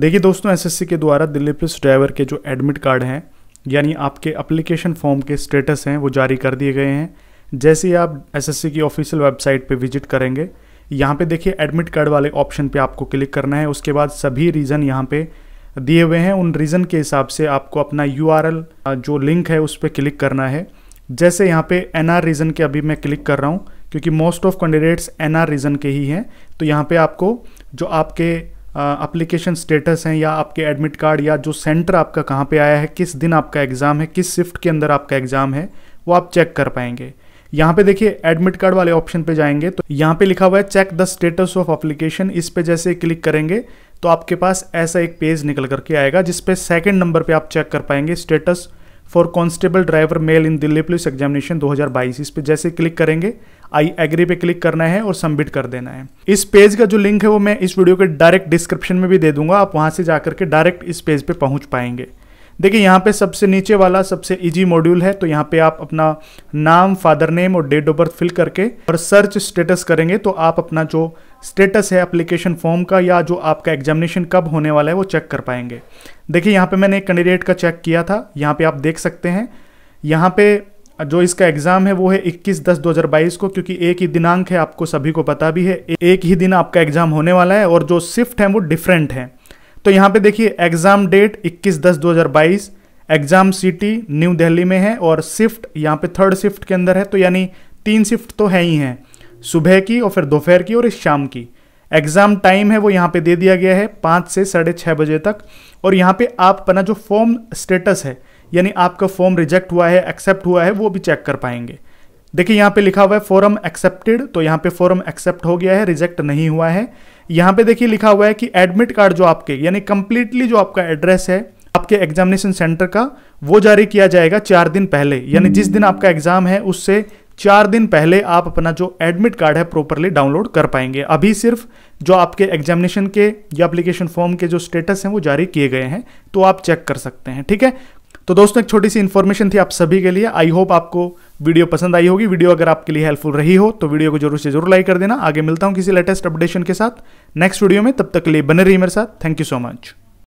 देखिए दोस्तों एसएससी के द्वारा दिल्ली पुलिस ड्राइवर के जो एडमिट कार्ड हैं यानी आपके अप्लीकेशन फॉर्म के स्टेटस हैं वो जारी कर दिए गए हैं जैसे ही आप एसएससी की ऑफिशियल वेबसाइट पे विजिट करेंगे यहाँ पे देखिए एडमिट कार्ड वाले ऑप्शन पे आपको क्लिक करना है उसके बाद सभी रीज़न यहाँ पे दिए हुए हैं उन रीज़न के हिसाब से आपको अपना यू जो लिंक है उस पर क्लिक करना है जैसे यहाँ पे एन आर रीज़न के अभी मैं क्लिक कर रहा हूँ क्योंकि most of candidates N R reason के ही हैं तो यहाँ पे आपको जो आपके अप्लीकेशन स्टेटस हैं या आपके एडमिट कार्ड या जो सेंटर आपका कहाँ पे आया है किस दिन आपका एग्ज़ाम है किस शिफ्ट के अंदर आपका एग्ज़ाम है वो आप चेक कर पाएंगे यहाँ पे देखिए एडमिट कार्ड वाले ऑप्शन पे जाएंगे तो यहाँ पे लिखा हुआ है check the status of application इस पे जैसे क्लिक करेंगे तो आपके पास ऐसा एक पेज निकल करके आएगा जिसपे सेकेंड नंबर पर आप चेक कर पाएंगे status for constable driver male in Delhi police examination 2022 इस पे जैसे क्लिक करेंगे आई एग्री पे क्लिक करना है और सबमिट कर देना है इस पेज का जो लिंक है वो मैं इस वीडियो के डायरेक्ट डिस्क्रिप्शन में भी दे दूंगा आप वहाँ से जाकर के डायरेक्ट इस पेज पे पहुँच पाएंगे देखिए यहाँ पे सबसे नीचे वाला सबसे इजी मॉड्यूल है तो यहाँ पे आप अपना नाम फादर नेम और डेट ऑफ बर्थ फिल करके और सर्च स्टेटस करेंगे तो आप अपना जो स्टेटस है एप्लीकेशन फॉर्म का या जो आपका एग्जामिनेशन कब होने वाला है वो चेक कर पाएंगे देखिए यहाँ पे मैंने एक कैंडिडेट का चेक किया था यहाँ पे आप देख सकते हैं यहाँ पे जो इसका एग्ज़ाम है वो है 21 दस 2022 को क्योंकि एक ही दिनांक है आपको सभी को पता भी है एक ही दिन आपका एग्ज़ाम होने वाला है और जो शिफ्ट है वो डिफरेंट है तो यहाँ पे देखिए एग्ज़ाम डेट 21 दस 2022 एग्ज़ाम सिटी न्यू दिल्ली में है और शिफ्ट यहाँ पे थर्ड शिफ्ट के अंदर है तो यानी तीन शिफ्ट तो है ही हैं सुबह की और फिर दोपहर की और इस शाम की एग्ज़ाम टाइम है वो यहाँ पे दे दिया गया है पाँच से साढ़े छः बजे तक और यहाँ पे आप अपना जो फॉर्म स्टेटस है यानी आपका फॉर्म रिजेक्ट हुआ है एक्सेप्ट हुआ है वो भी चेक कर पाएंगे देखिए यहाँ पे लिखा हुआ है फॉरम एक्सेप्टेड तो यहाँ पे फॉरम एक्सेप्ट हो गया है रिजेक्ट नहीं हुआ है यहाँ पे देखिए लिखा हुआ है कि एडमिट कार्ड जो आपके यानी कंप्लीटली जो आपका एड्रेस है आपके एग्जामिनेशन सेंटर का वो जारी किया जाएगा चार दिन पहले यानी जिस दिन आपका एग्जाम है उससे चार दिन पहले आप अपना जो एडमिट कार्ड है प्रॉपरली डाउनलोड कर पाएंगे अभी सिर्फ जो आपके एग्जामिनेशन के या अप्लीकेशन फॉर्म के जो स्टेटस हैं वो जारी किए गए हैं तो आप चेक कर सकते हैं ठीक है तो दोस्तों एक छोटी सी इन्फॉर्मेशन थी आप सभी के लिए आई होप आपको वीडियो पसंद आई होगी वीडियो अगर आपके लिए हेल्पफुल रही हो तो वीडियो को जरूर से जरूर लाइक कर देना आगे मिलता हूँ किसी लेटेस्ट अपडेशन के साथ नेक्स्ट वीडियो में तब तक के लिए बने रही मेरे साथ थैंक यू सो मच